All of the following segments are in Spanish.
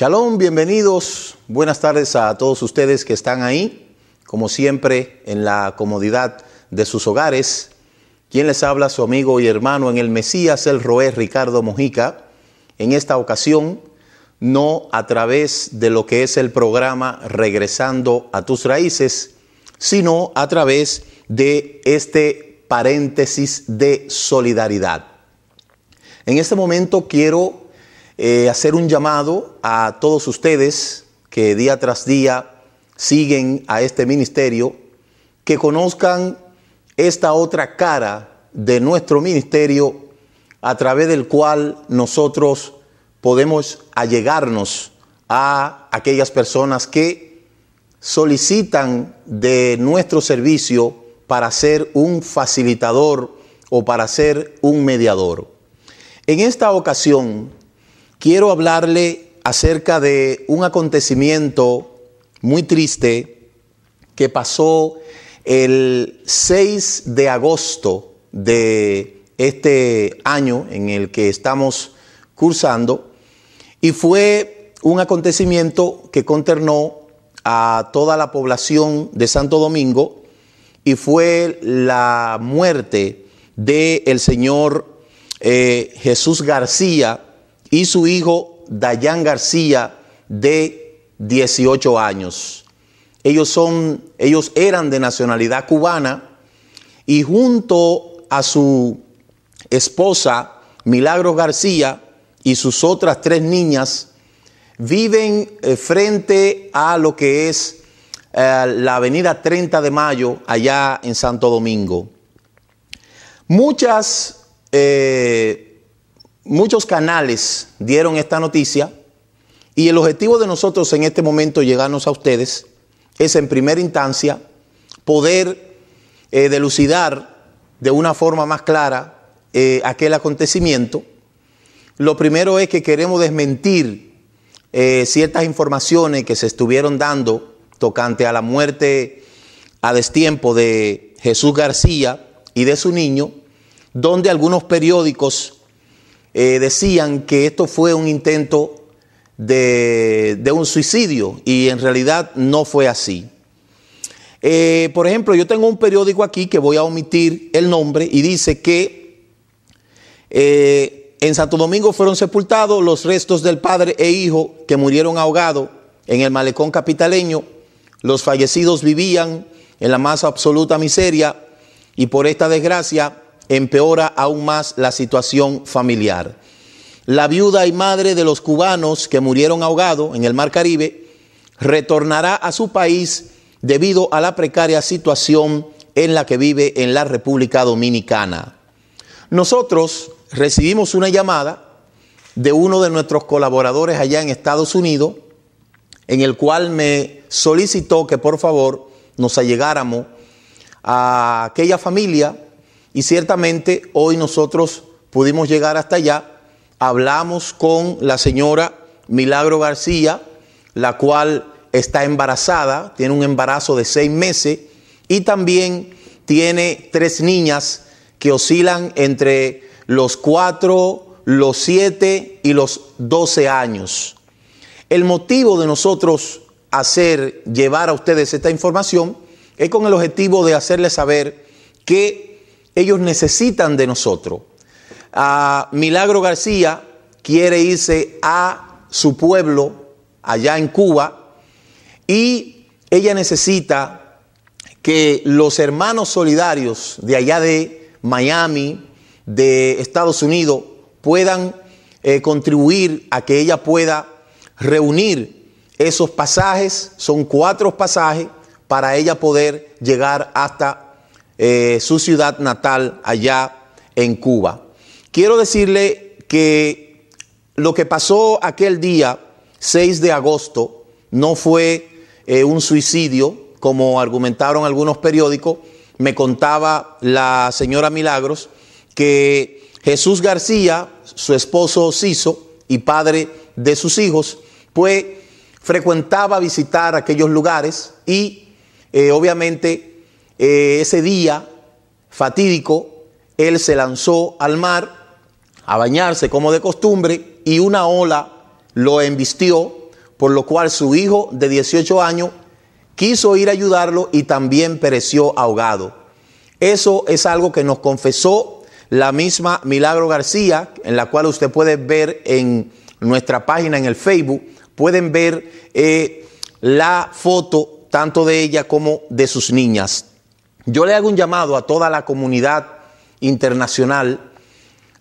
Shalom, bienvenidos. Buenas tardes a todos ustedes que están ahí, como siempre, en la comodidad de sus hogares. Quien les habla, su amigo y hermano en el Mesías, el Roé Ricardo Mojica. En esta ocasión, no a través de lo que es el programa Regresando a tus raíces, sino a través de este paréntesis de solidaridad. En este momento quiero eh, hacer un llamado a todos ustedes que día tras día siguen a este ministerio, que conozcan esta otra cara de nuestro ministerio a través del cual nosotros podemos allegarnos a aquellas personas que solicitan de nuestro servicio para ser un facilitador o para ser un mediador. En esta ocasión quiero hablarle acerca de un acontecimiento muy triste que pasó el 6 de agosto de este año en el que estamos cursando y fue un acontecimiento que conternó a toda la población de Santo Domingo y fue la muerte del señor eh, Jesús García, y su hijo Dayan García de 18 años. Ellos, son, ellos eran de nacionalidad cubana y junto a su esposa Milagros García y sus otras tres niñas viven eh, frente a lo que es eh, la avenida 30 de Mayo allá en Santo Domingo. Muchas eh, muchos canales dieron esta noticia y el objetivo de nosotros en este momento llegarnos a ustedes es en primera instancia poder eh, delucidar de una forma más clara eh, aquel acontecimiento. Lo primero es que queremos desmentir eh, ciertas informaciones que se estuvieron dando tocante a la muerte a destiempo de Jesús García y de su niño, donde algunos periódicos eh, decían que esto fue un intento de, un suicidio y en realidad no fue así. Eh, por ejemplo, yo tengo un periódico aquí que voy a omitir el nombre y dice que eh, en Santo Domingo fueron sepultados los restos del padre e hijo que murieron ahogados en el malecón capitaleño. Los fallecidos vivían en la más absoluta miseria y por esta desgracia empeora aún más la situación familiar. La viuda y madre de los cubanos que murieron ahogados en el Mar Caribe retornará a su país debido a la precaria situación en la que vive en la República Dominicana. Nosotros recibimos una llamada de uno de nuestros colaboradores allá en Estados Unidos, en el cual me solicitó que por favor nos allegáramos a aquella familia y ciertamente hoy nosotros pudimos llegar hasta allá. Hablamos con la señora Milagro García, la cual está embarazada, tiene un embarazo de seis meses y también tiene tres niñas que oscilan entre los cuatro, los siete y los doce años. El motivo de nosotros hacer, llevar a ustedes esta información es con el objetivo de hacerles saber que ellos necesitan de nosotros. Ah, Milagro García quiere irse a su pueblo, allá en Cuba, y ella necesita que los hermanos solidarios de allá de Miami, de Estados Unidos, puedan eh, contribuir a que ella pueda reunir esos pasajes, son cuatro pasajes, para ella poder llegar hasta eh, su ciudad natal allá en Cuba. Quiero decirle que lo que pasó aquel día, 6 de agosto, no fue eh, un suicidio, como argumentaron algunos periódicos. Me contaba la señora Milagros que Jesús García, su esposo Ciso y padre de sus hijos, pues frecuentaba visitar aquellos lugares y eh, obviamente eh, ese día fatídico, él se lanzó al mar a bañarse como de costumbre y una ola lo embistió, por lo cual su hijo de 18 años quiso ir a ayudarlo y también pereció ahogado. Eso es algo que nos confesó la misma Milagro García, en la cual usted puede ver en nuestra página en el Facebook, pueden ver eh, la foto tanto de ella como de sus niñas. Yo le hago un llamado a toda la comunidad internacional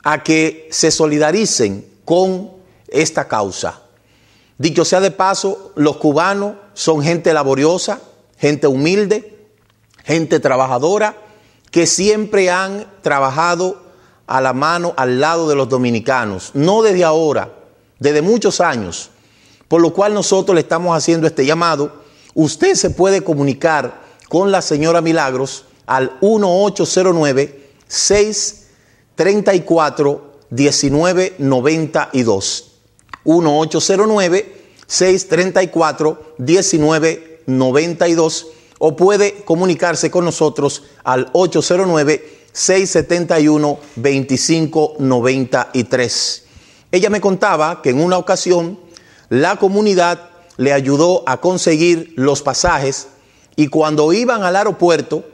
a que se solidaricen con esta causa. Dicho sea de paso, los cubanos son gente laboriosa, gente humilde, gente trabajadora, que siempre han trabajado a la mano, al lado de los dominicanos, no desde ahora, desde muchos años, por lo cual nosotros le estamos haciendo este llamado. Usted se puede comunicar con la señora Milagros al 1809-634-1992. 1809-634-1992 o puede comunicarse con nosotros al 809-671-2593. Ella me contaba que en una ocasión la comunidad le ayudó a conseguir los pasajes y cuando iban al aeropuerto,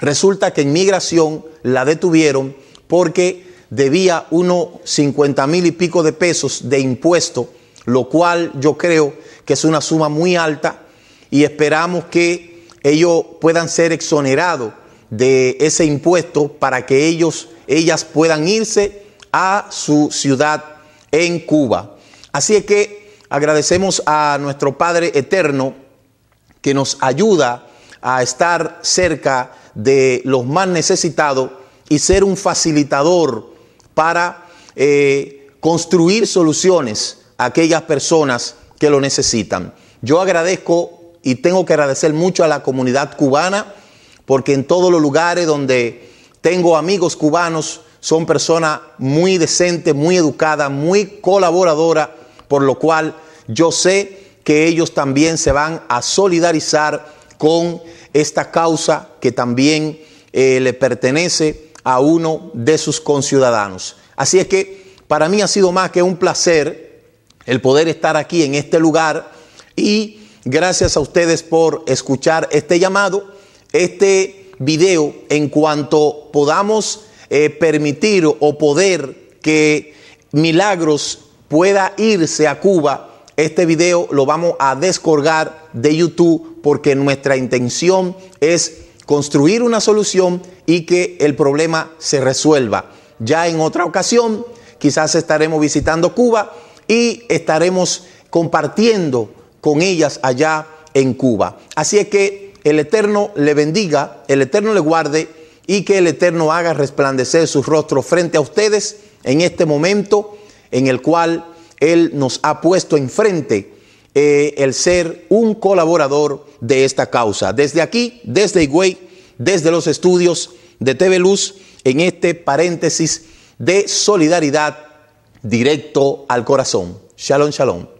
resulta que en migración la detuvieron porque debía unos 50 mil y pico de pesos de impuesto, lo cual yo creo que es una suma muy alta y esperamos que ellos puedan ser exonerados de ese impuesto para que ellos, ellas puedan irse a su ciudad en Cuba. Así es que agradecemos a nuestro Padre Eterno que nos ayuda a estar cerca de los más necesitados y ser un facilitador para eh, construir soluciones a aquellas personas que lo necesitan. Yo agradezco y tengo que agradecer mucho a la comunidad cubana porque en todos los lugares donde tengo amigos cubanos son personas muy decentes, muy educadas, muy colaboradoras, por lo cual yo sé que ellos también se van a solidarizar con esta causa que también eh, le pertenece a uno de sus conciudadanos. Así es que para mí ha sido más que un placer el poder estar aquí en este lugar y gracias a ustedes por escuchar este llamado, este video en cuanto podamos eh, permitir o poder que Milagros pueda irse a Cuba este video lo vamos a descolgar de YouTube porque nuestra intención es construir una solución y que el problema se resuelva. Ya en otra ocasión, quizás estaremos visitando Cuba y estaremos compartiendo con ellas allá en Cuba. Así es que el Eterno le bendiga, el Eterno le guarde y que el Eterno haga resplandecer su rostro frente a ustedes en este momento en el cual él nos ha puesto enfrente eh, el ser un colaborador de esta causa. Desde aquí, desde Higüey, desde los estudios de TV Luz, en este paréntesis de solidaridad directo al corazón. Shalom, shalom.